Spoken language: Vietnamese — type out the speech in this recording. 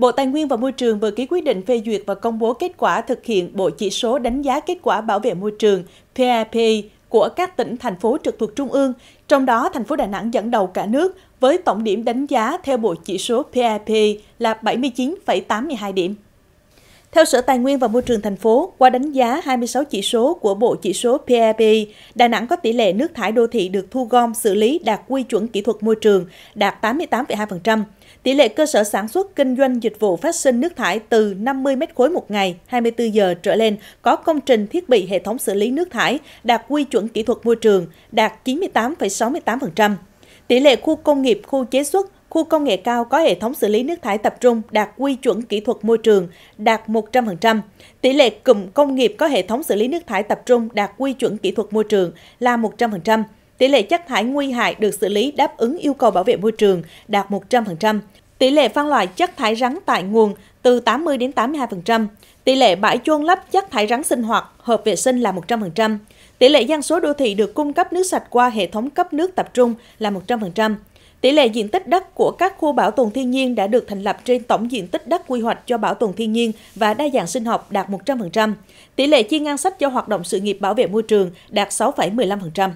Bộ Tài nguyên và Môi trường vừa ký quyết định phê duyệt và công bố kết quả thực hiện Bộ Chỉ số đánh giá kết quả bảo vệ môi trường PAP của các tỉnh, thành phố trực thuộc Trung ương, trong đó thành phố Đà Nẵng dẫn đầu cả nước với tổng điểm đánh giá theo Bộ Chỉ số PAP là 79,82 điểm. Theo Sở Tài nguyên và Môi trường thành phố, qua đánh giá 26 chỉ số của bộ chỉ số PAPI, e Đà Nẵng có tỷ lệ nước thải đô thị được thu gom xử lý đạt quy chuẩn kỹ thuật môi trường đạt 88,2%. Tỷ lệ cơ sở sản xuất kinh doanh dịch vụ phát sinh nước thải từ 50 mét khối một ngày 24 giờ trở lên có công trình thiết bị hệ thống xử lý nước thải đạt quy chuẩn kỹ thuật môi trường đạt 98,68%. Tỷ lệ khu công nghiệp, khu chế xuất, khu công nghệ cao có hệ thống xử lý nước thải tập trung đạt quy chuẩn kỹ thuật môi trường đạt 100%. Tỷ lệ cụm công nghiệp có hệ thống xử lý nước thải tập trung đạt quy chuẩn kỹ thuật môi trường là 100%. Tỷ lệ chất thải nguy hại được xử lý đáp ứng yêu cầu bảo vệ môi trường đạt 100%. Tỷ lệ phân loại chất thải rắn tại nguồn từ 80 đến 82%, tỷ lệ bãi chôn lấp chất thải rắn sinh hoạt, hợp vệ sinh là 100%, tỷ lệ dân số đô thị được cung cấp nước sạch qua hệ thống cấp nước tập trung là 100%. Tỷ lệ diện tích đất của các khu bảo tồn thiên nhiên đã được thành lập trên tổng diện tích đất quy hoạch cho bảo tồn thiên nhiên và đa dạng sinh học đạt 100%. Tỷ lệ chi ngân sách cho hoạt động sự nghiệp bảo vệ môi trường đạt 6,15%.